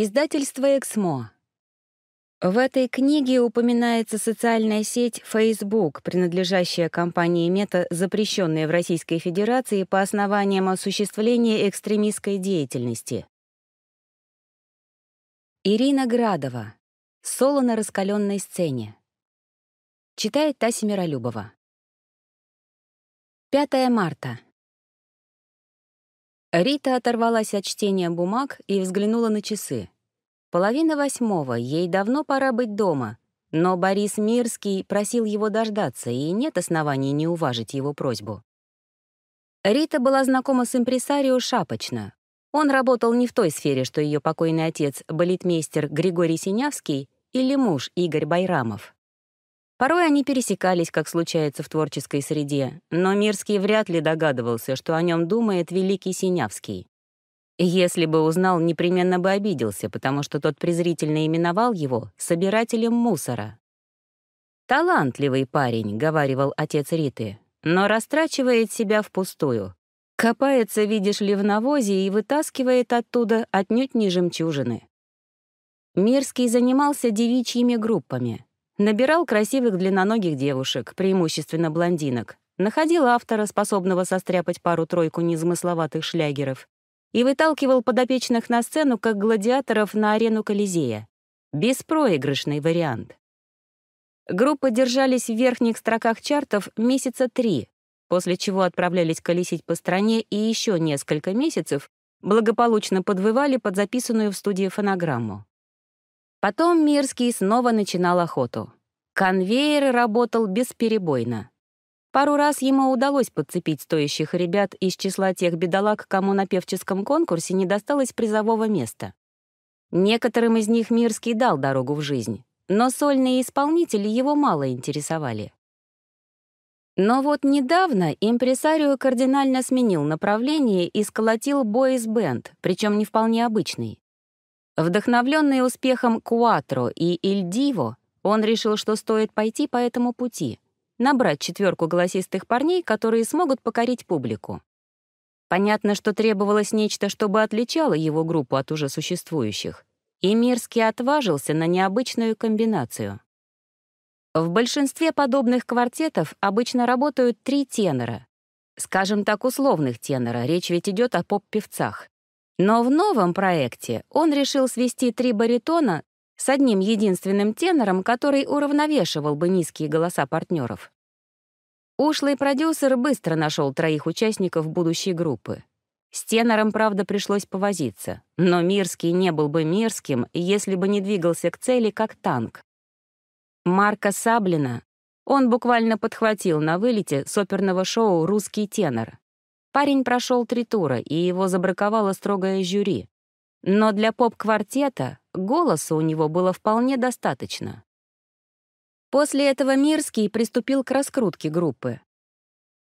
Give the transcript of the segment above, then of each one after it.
Издательство «Эксмо». В этой книге упоминается социальная сеть Facebook, принадлежащая компании Мета, запрещенная в Российской Федерации по основаниям осуществления экстремистской деятельности. Ирина Градова. Соло на раскаленной сцене. Читает Тася Миролюбова. 5 марта. Рита оторвалась от чтения бумаг и взглянула на часы. Половина восьмого, ей давно пора быть дома, но Борис Мирский просил его дождаться, и нет оснований не уважить его просьбу. Рита была знакома с импресарио шапочно. Он работал не в той сфере, что ее покойный отец, балетмейстер Григорий Синявский, или муж Игорь Байрамов. Порой они пересекались, как случается в творческой среде, но Мирский вряд ли догадывался, что о нем думает великий Синявский. Если бы узнал, непременно бы обиделся, потому что тот презрительно именовал его «собирателем мусора». «Талантливый парень», — говаривал отец Риты, «но растрачивает себя впустую. Копается, видишь ли, в навозе и вытаскивает оттуда отнюдь не жемчужины». Мирский занимался девичьими группами — Набирал красивых длинноногих девушек, преимущественно блондинок, находил автора, способного состряпать пару-тройку незамысловатых шлягеров, и выталкивал подопечных на сцену, как гладиаторов на арену Колизея. Беспроигрышный вариант. Группы держались в верхних строках чартов месяца три, после чего отправлялись колесить по стране и еще несколько месяцев благополучно подвывали под записанную в студии фонограмму. Потом Мирский снова начинал охоту. Конвейер работал бесперебойно. Пару раз ему удалось подцепить стоящих ребят из числа тех бедолаг, кому на певческом конкурсе не досталось призового места. Некоторым из них Мирский дал дорогу в жизнь, но сольные исполнители его мало интересовали. Но вот недавно импресарио кардинально сменил направление и сколотил бойс-бенд, причем не вполне обычный. Вдохновленный успехом Куатро и Ильдиво, он решил, что стоит пойти по этому пути, набрать четверку голосистых парней, которые смогут покорить публику. Понятно, что требовалось нечто, чтобы отличало его группу от уже существующих, и Мирский отважился на необычную комбинацию. В большинстве подобных квартетов обычно работают три тенора. Скажем так, условных тенора, речь ведь идет о поп-певцах. Но в новом проекте он решил свести три баритона с одним единственным тенором, который уравновешивал бы низкие голоса партнеров. Ушлый продюсер быстро нашел троих участников будущей группы. С тенором, правда, пришлось повозиться, но Мирский не был бы Мирским, если бы не двигался к цели как танк. Марка Саблина он буквально подхватил на вылете с оперного шоу «Русский тенор», Парень прошел три тура, и его забраковало строгое жюри. Но для поп-квартета голоса у него было вполне достаточно. После этого Мирский приступил к раскрутке группы.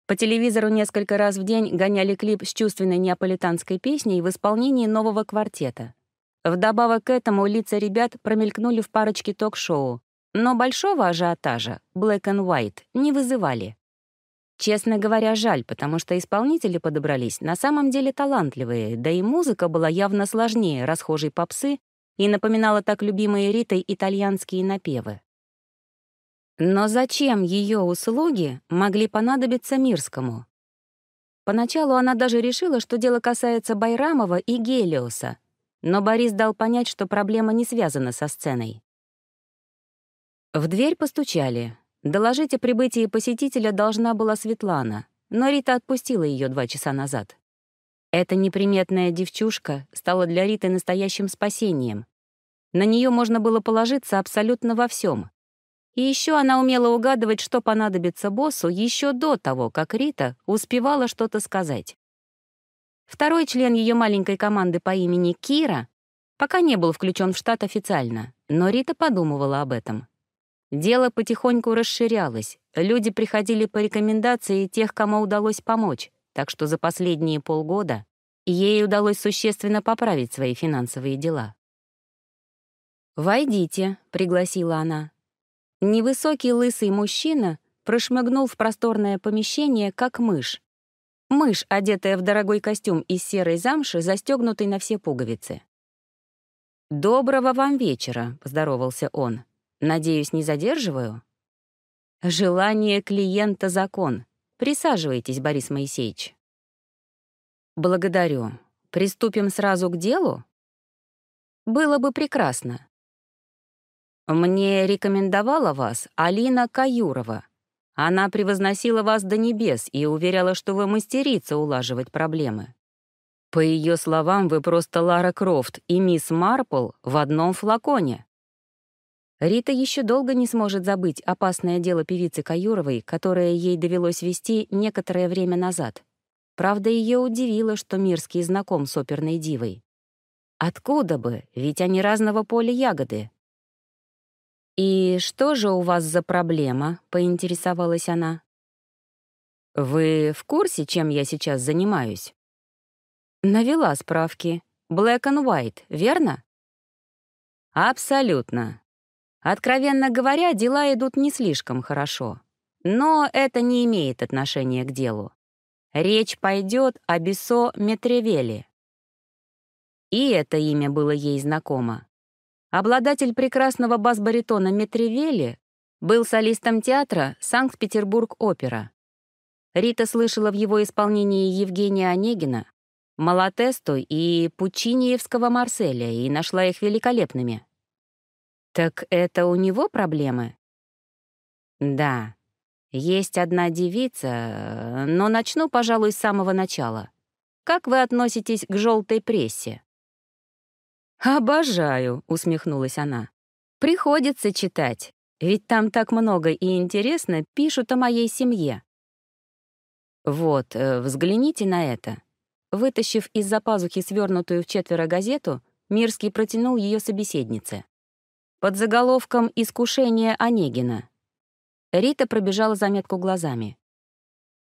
По телевизору несколько раз в день гоняли клип с чувственной неаполитанской песней в исполнении нового квартета. Вдобавок к этому лица ребят промелькнули в парочке ток-шоу, но большого ажиотажа, Black and White, не вызывали. Честно говоря, жаль, потому что исполнители подобрались на самом деле талантливые, да и музыка была явно сложнее расхожей попсы и напоминала так любимые Ритой итальянские напевы. Но зачем ее услуги могли понадобиться Мирскому? Поначалу она даже решила, что дело касается Байрамова и Гелиоса, но Борис дал понять, что проблема не связана со сценой. В дверь постучали. Доложить о прибытии посетителя должна была Светлана, но Рита отпустила ее два часа назад. Эта неприметная девчушка стала для Риты настоящим спасением. На нее можно было положиться абсолютно во всем. И еще она умела угадывать, что понадобится боссу еще до того, как Рита успевала что-то сказать. Второй член ее маленькой команды по имени Кира пока не был включен в штат официально, но Рита подумывала об этом. Дело потихоньку расширялось, люди приходили по рекомендации тех, кому удалось помочь, так что за последние полгода ей удалось существенно поправить свои финансовые дела. «Войдите», — пригласила она. Невысокий лысый мужчина прошмыгнул в просторное помещение, как мышь. Мышь, одетая в дорогой костюм из серой замши, застегнутый на все пуговицы. «Доброго вам вечера», — поздоровался он. Надеюсь, не задерживаю? Желание клиента — закон. Присаживайтесь, Борис Моисеевич. Благодарю. Приступим сразу к делу? Было бы прекрасно. Мне рекомендовала вас Алина Каюрова. Она превозносила вас до небес и уверяла, что вы мастерица улаживать проблемы. По ее словам, вы просто Лара Крофт и мисс Марпл в одном флаконе. Рита еще долго не сможет забыть опасное дело певицы Каюровой, которое ей довелось вести некоторое время назад. Правда, ее удивило, что Мирский знаком с оперной дивой. Откуда бы, ведь они разного поля ягоды. «И что же у вас за проблема?» — поинтересовалась она. «Вы в курсе, чем я сейчас занимаюсь?» «Навела справки. Black and White, верно?» «Абсолютно. Откровенно говоря, дела идут не слишком хорошо. Но это не имеет отношения к делу. Речь пойдет о Бесо Метревеле. И это имя было ей знакомо. Обладатель прекрасного бас-баритона Метревели был солистом театра «Санкт-Петербург-опера». Рита слышала в его исполнении Евгения Онегина, Малатесту и Пучиниевского Марселя и нашла их великолепными. Так это у него проблемы? Да. Есть одна девица, э, но начну, пожалуй, с самого начала. Как вы относитесь к желтой прессе? «Обожаю», — усмехнулась она. «Приходится читать, ведь там так много и интересно пишут о моей семье». Вот, э, взгляните на это. Вытащив из-за пазухи свернутую в четверо газету, Мирский протянул ее собеседнице под заголовком «Искушение Онегина». Рита пробежала заметку глазами.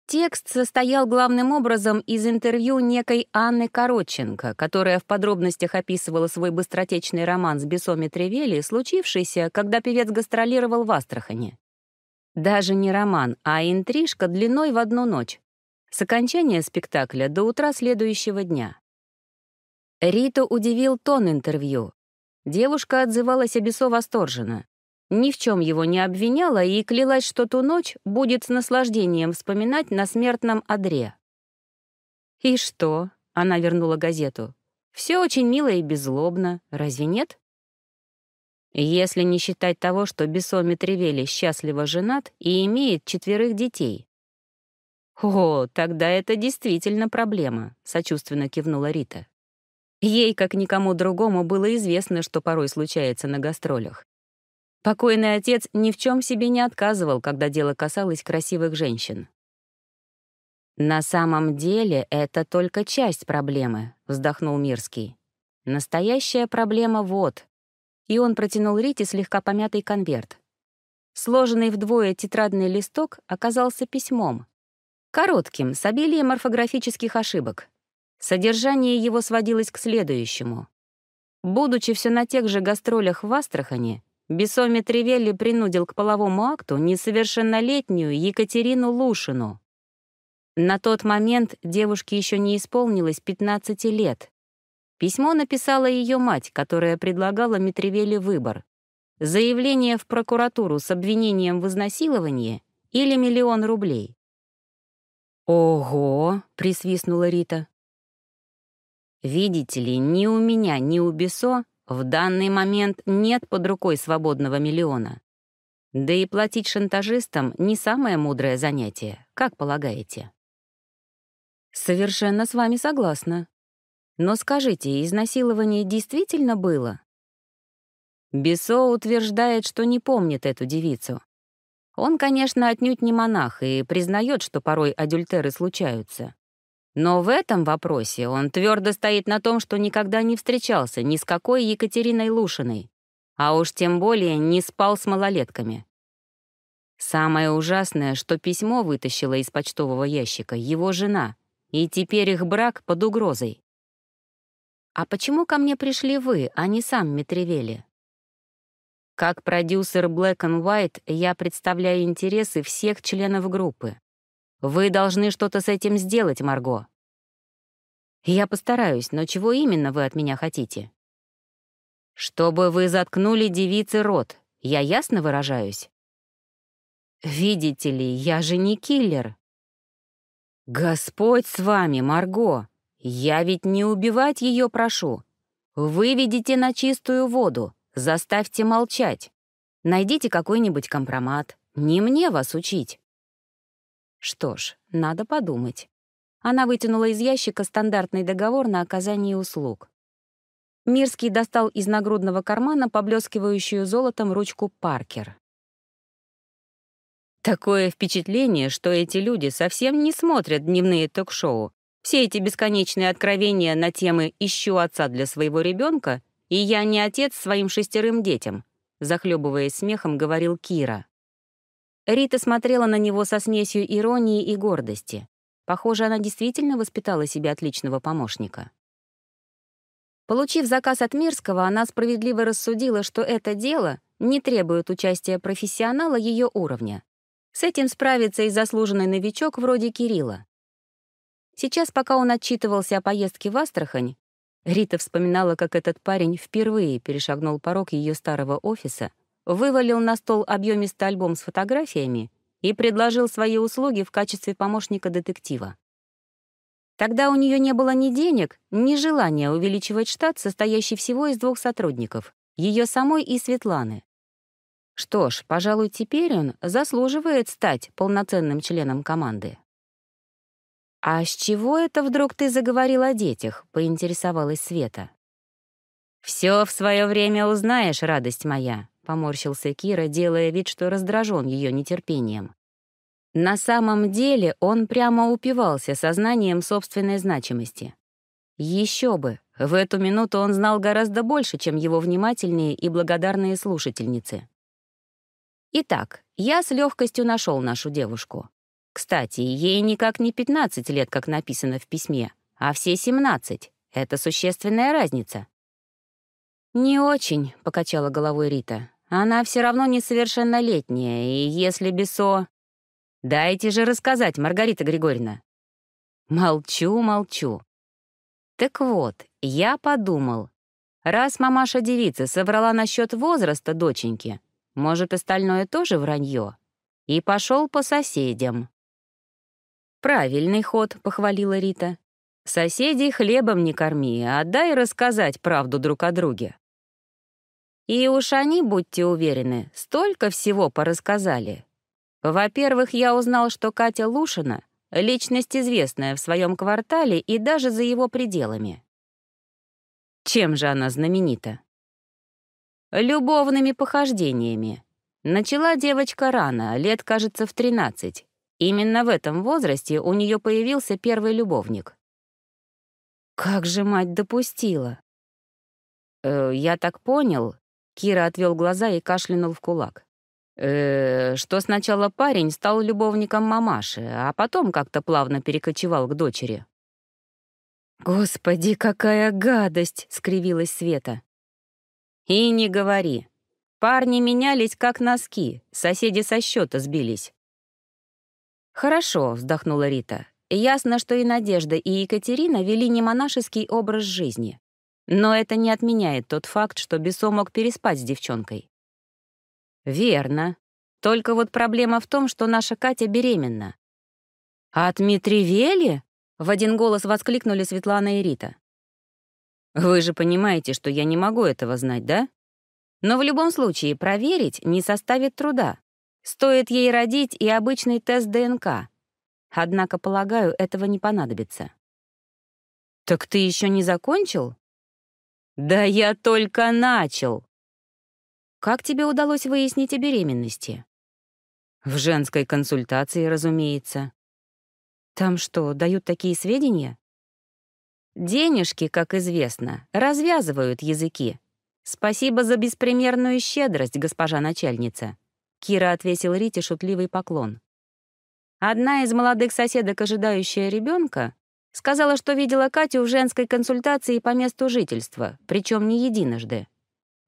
Текст состоял главным образом из интервью некой Анны Короченко, которая в подробностях описывала свой быстротечный роман с Бесоми Тревели, случившийся, когда певец гастролировал в Астрахани. Даже не роман, а интрижка длиной в одну ночь. С окончания спектакля до утра следующего дня. Риту удивил тон интервью, Девушка отзывалась о восторженно. Ни в чем его не обвиняла и клялась, что ту ночь будет с наслаждением вспоминать на смертном одре. «И что?» — она вернула газету. «Все очень мило и беззлобно, разве нет?» Если не считать того, что Бесо Митревели счастливо женат и имеет четверых детей. «О, тогда это действительно проблема», — сочувственно кивнула Рита. Ей, как никому другому, было известно, что порой случается на гастролях. Покойный отец ни в чем себе не отказывал, когда дело касалось красивых женщин. «На самом деле это только часть проблемы», — вздохнул Мирский. «Настоящая проблема вот». И он протянул Рите слегка помятый конверт. Сложенный вдвое тетрадный листок оказался письмом. Коротким, с обилием орфографических ошибок. Содержание его сводилось к следующему. Будучи все на тех же гастролях в Астрахани, Бессоми Тревелли принудил к половому акту несовершеннолетнюю Екатерину Лушину. На тот момент девушке еще не исполнилось 15 лет. Письмо написала ее мать, которая предлагала Митревеле выбор. Заявление в прокуратуру с обвинением в изнасиловании или миллион рублей. «Ого!» — присвистнула Рита. Видите ли, ни у меня, ни у Бесо в данный момент нет под рукой свободного миллиона. Да и платить шантажистам не самое мудрое занятие, как полагаете. Совершенно с вами согласна. Но скажите, изнасилование действительно было? Бесо утверждает, что не помнит эту девицу. Он, конечно, отнюдь не монах и признает, что порой адюльтеры случаются. Но в этом вопросе он твердо стоит на том, что никогда не встречался ни с какой Екатериной Лушиной, а уж тем более не спал с малолетками. Самое ужасное, что письмо вытащила из почтового ящика его жена, и теперь их брак под угрозой. «А почему ко мне пришли вы, а не сам Митревели?» Как продюсер Black and White я представляю интересы всех членов группы. Вы должны что-то с этим сделать, Марго. Я постараюсь, но чего именно вы от меня хотите? Чтобы вы заткнули девице рот. Я ясно выражаюсь? Видите ли, я же не киллер. Господь с вами, Марго. Я ведь не убивать ее прошу. Выведите на чистую воду, заставьте молчать. Найдите какой-нибудь компромат. Не мне вас учить. Что ж, надо подумать. Она вытянула из ящика стандартный договор на оказание услуг. Мирский достал из нагрудного кармана поблескивающую золотом ручку Паркер. Такое впечатление, что эти люди совсем не смотрят дневные ток-шоу. Все эти бесконечные откровения на темы «ищу отца для своего ребенка» и «я не отец своим шестерым детям», захлебываясь смехом, говорил Кира. Рита смотрела на него со смесью иронии и гордости. Похоже, она действительно воспитала себе отличного помощника. Получив заказ от Мирского, она справедливо рассудила, что это дело не требует участия профессионала ее уровня. С этим справится и заслуженный новичок вроде Кирилла. Сейчас, пока он отчитывался о поездке в Астрахань, Рита вспоминала, как этот парень впервые перешагнул порог ее старого офиса вывалил на стол объемистый альбом с фотографиями и предложил свои услуги в качестве помощника детектива. Тогда у нее не было ни денег, ни желания увеличивать штат, состоящий всего из двух сотрудников, ее самой и Светланы. Что ж, пожалуй, теперь он заслуживает стать полноценным членом команды. «А с чего это вдруг ты заговорил о детях?» — поинтересовалась Света. «Все в свое время узнаешь, радость моя», поморщился Кира, делая вид, что раздражен ее нетерпением. На самом деле он прямо упивался сознанием собственной значимости. Еще бы, в эту минуту он знал гораздо больше, чем его внимательные и благодарные слушательницы. Итак, я с легкостью нашел нашу девушку. Кстати, ей никак не 15 лет, как написано в письме, а все 17. Это существенная разница. «Не очень», — покачала головой Рита. Она все равно несовершеннолетняя, и если Бесо... Дайте же рассказать, Маргарита Григорьевна. Молчу, молчу. Так вот, я подумал, раз мамаша-девица соврала насчет возраста доченьки, может, остальное тоже вранье? И пошел по соседям. «Правильный ход», — похвалила Рита. «Соседей хлебом не корми, отдай а рассказать правду друг о друге». И уж они, будьте уверены, столько всего порассказали. Во-первых, я узнал, что Катя Лушина — личность известная в своем квартале и даже за его пределами. Чем же она знаменита? Любовными похождениями. Начала девочка рано, лет, кажется, в 13. Именно в этом возрасте у нее появился первый любовник. Как же мать допустила? Э, я так понял, Кира отвел глаза и кашлянул в кулак. Э, что сначала парень стал любовником мамаши, а потом как-то плавно перекочевал к дочери. «Господи, какая гадость!» — скривилась Света. «И не говори. Парни менялись, как носки, соседи со счета сбились». «Хорошо», — вздохнула Рита. «Ясно, что и Надежда, и Екатерина вели не монашеский образ жизни. Но это не отменяет тот факт, что Бесо мог переспать с девчонкой. Верно. Только вот проблема в том, что наша Катя беременна. «А «От Митривели?» — в один голос воскликнули Светлана и Рита. «Вы же понимаете, что я не могу этого знать, да? Но в любом случае проверить не составит труда. Стоит ей родить и обычный тест ДНК. Однако, полагаю, этого не понадобится». «Так ты еще не закончил?» «Да я только начал!» «Как тебе удалось выяснить о беременности?» «В женской консультации, разумеется». «Там что, дают такие сведения?» «Денежки, как известно, развязывают языки. Спасибо за беспримерную щедрость, госпожа начальница». Кира отвесил Рите шутливый поклон. Одна из молодых соседок, ожидающая ребенка, Сказала, что видела Катю в женской консультации по месту жительства, причем не единожды.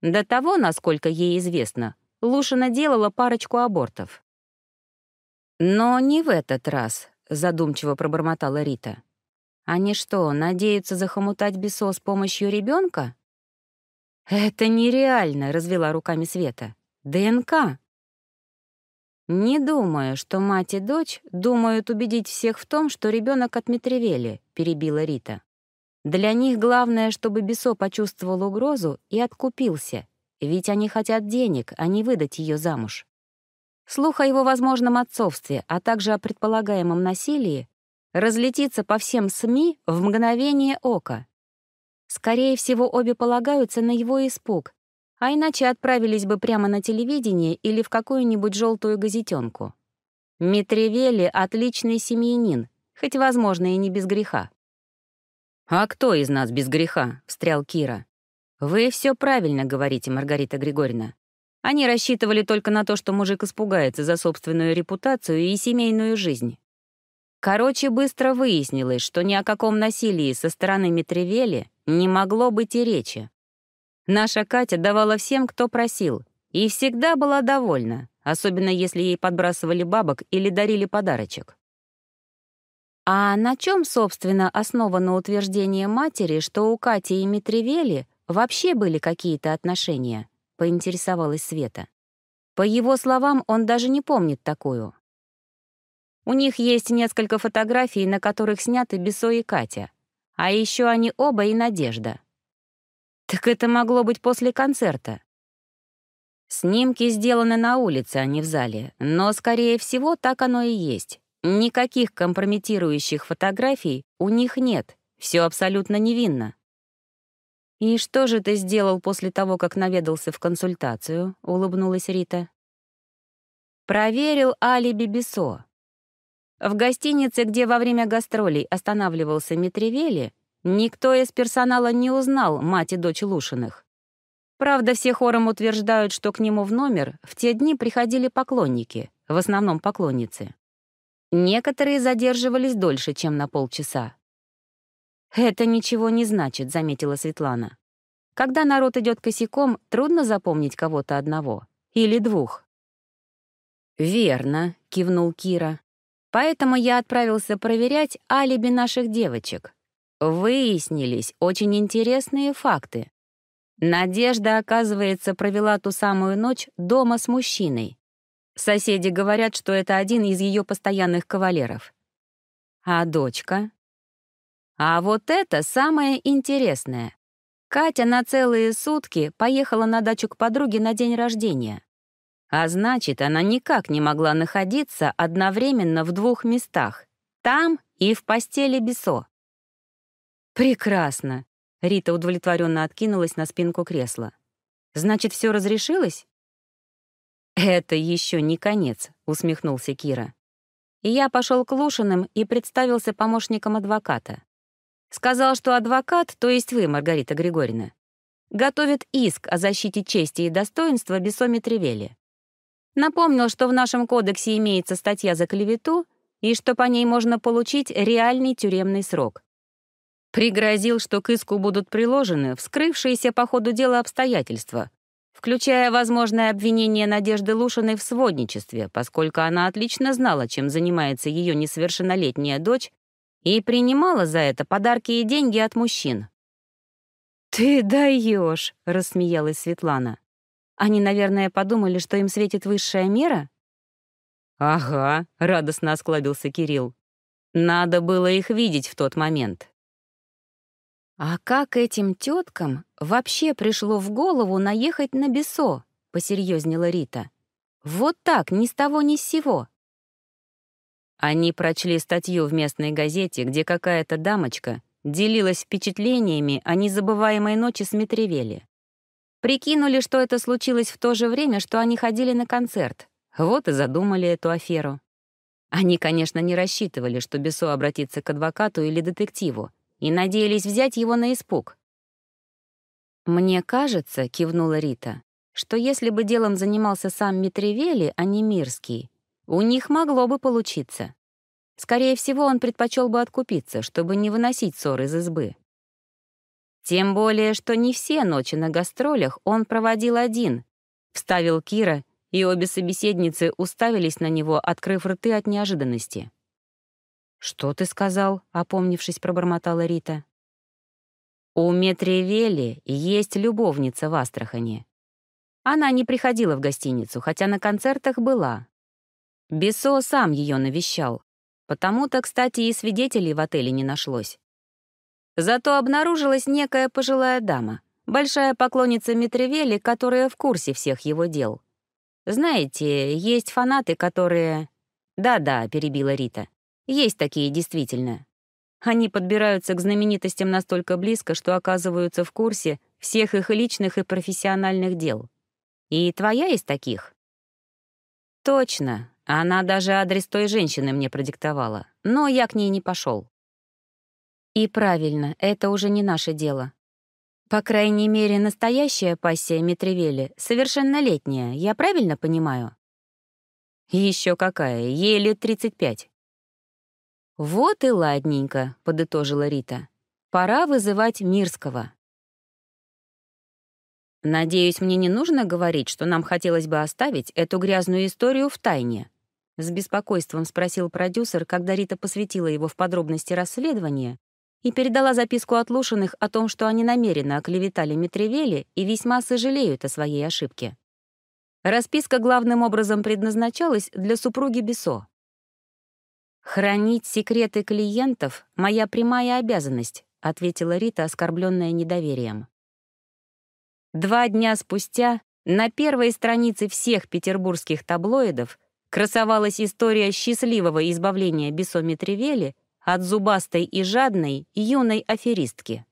До того, насколько ей известно, Лушина делала парочку абортов. «Но не в этот раз», — задумчиво пробормотала Рита. «Они что, надеются захомутать Бесо с помощью ребенка? «Это нереально», — развела руками Света. «ДНК. Не думаю, что мать и дочь думают убедить всех в том, что ребенок от Митревели, перебила Рита. Для них главное, чтобы Бесо почувствовал угрозу и откупился, ведь они хотят денег, а не выдать ее замуж. Слух о его возможном отцовстве, а также о предполагаемом насилии, разлетится по всем СМИ в мгновение ока. Скорее всего, обе полагаются на его испуг, а иначе отправились бы прямо на телевидение или в какую-нибудь желтую газетенку. Митревели — отличный семьянин, хоть, возможно, и не без греха. «А кто из нас без греха?» — встрял Кира. «Вы все правильно говорите, Маргарита Григорьевна. Они рассчитывали только на то, что мужик испугается за собственную репутацию и семейную жизнь. Короче, быстро выяснилось, что ни о каком насилии со стороны Митревели не могло быть и речи. Наша Катя давала всем, кто просил, и всегда была довольна, особенно если ей подбрасывали бабок или дарили подарочек. А на чем, собственно, основано утверждение матери, что у Кати и Митривели вообще были какие-то отношения? поинтересовалась Света. По его словам, он даже не помнит такую. У них есть несколько фотографий, на которых сняты Бесо и Катя. А еще они оба и Надежда. Так это могло быть после концерта. Снимки сделаны на улице, а не в зале, но, скорее всего, так оно и есть. Никаких компрометирующих фотографий у них нет, все абсолютно невинно. «И что же ты сделал после того, как наведался в консультацию?» — улыбнулась Рита. «Проверил алиби Бесо. В гостинице, где во время гастролей останавливался Митривели. Никто из персонала не узнал мать и дочь Лушиных. Правда, все хором утверждают, что к нему в номер в те дни приходили поклонники, в основном поклонницы. Некоторые задерживались дольше, чем на полчаса. «Это ничего не значит», — заметила Светлана. «Когда народ идет косяком, трудно запомнить кого-то одного. Или двух». «Верно», — кивнул Кира. «Поэтому я отправился проверять алиби наших девочек. Выяснились очень интересные факты. Надежда, оказывается, провела ту самую ночь дома с мужчиной. Соседи говорят, что это один из ее постоянных кавалеров. А дочка? А вот это самое интересное. Катя на целые сутки поехала на дачу к подруге на день рождения. А значит, она никак не могла находиться одновременно в двух местах — там и в постели Бесо. «Прекрасно!» — Рита удовлетворенно откинулась на спинку кресла. «Значит, все разрешилось?» «Это еще не конец», — усмехнулся Кира. я пошел к Лушиным и представился помощником адвоката. Сказал, что адвокат, то есть вы, Маргарита Григорьевна, готовит иск о защите чести и достоинства Бессоме Тревели. Напомнил, что в нашем кодексе имеется статья за клевету и что по ней можно получить реальный тюремный срок. Пригрозил, что к иску будут приложены вскрывшиеся по ходу дела обстоятельства, включая возможное обвинение Надежды Лушиной в сводничестве, поскольку она отлично знала, чем занимается ее несовершеннолетняя дочь и принимала за это подарки и деньги от мужчин. «Ты даешь!» — рассмеялась Светлана. «Они, наверное, подумали, что им светит высшая мера?» «Ага», — радостно осклабился Кирилл. «Надо было их видеть в тот момент. А как этим теткам вообще пришло в голову наехать на бесо? посерьезнела Рита. Вот так, ни с того, ни с сего. Они прочли статью в местной газете, где какая-то дамочка делилась впечатлениями о незабываемой ночи с Митревели. Прикинули, что это случилось в то же время, что они ходили на концерт. Вот и задумали эту аферу. Они, конечно, не рассчитывали, что Бесо обратится к адвокату или детективу, и надеялись взять его на испуг. «Мне кажется», — кивнула Рита, «что если бы делом занимался сам Митревели, а не Мирский, у них могло бы получиться. Скорее всего, он предпочел бы откупиться, чтобы не выносить ссор из избы». «Тем более, что не все ночи на гастролях он проводил один», — вставил Кира, и обе собеседницы уставились на него, открыв рты от неожиданности. «Что ты сказал?» — опомнившись, пробормотала Рита. «У Метриевели есть любовница в Астрахани. Она не приходила в гостиницу, хотя на концертах была. Бесо сам ее навещал, потому-то, кстати, и свидетелей в отеле не нашлось. Зато обнаружилась некая пожилая дама, большая поклонница Митревели, которая в курсе всех его дел. Знаете, есть фанаты, которые... Да-да, перебила Рита. Есть такие, действительно. Они подбираются к знаменитостям настолько близко, что оказываются в курсе всех их личных и профессиональных дел. И твоя из таких? Точно. Она даже адрес той женщины мне продиктовала, но я к ней не пошел. И правильно, это уже не наше дело. По крайней мере, настоящая пассия Митревели совершеннолетняя, я правильно понимаю? Еще какая, ей лет 35. «Вот и ладненько», — подытожила Рита. «Пора вызывать Мирского». «Надеюсь, мне не нужно говорить, что нам хотелось бы оставить эту грязную историю в тайне», — с беспокойством спросил продюсер, когда Рита посвятила его в подробности расследования и передала записку от Лушиных о том, что они намеренно оклеветали Митревели и весьма сожалеют о своей ошибке. Расписка главным образом предназначалась для супруги Бесо. «Хранить секреты клиентов — моя прямая обязанность», — ответила Рита, оскорбленная недоверием. Два дня спустя на первой странице всех петербургских таблоидов красовалась история счастливого избавления Бессоми Тревели от зубастой и жадной юной аферистки.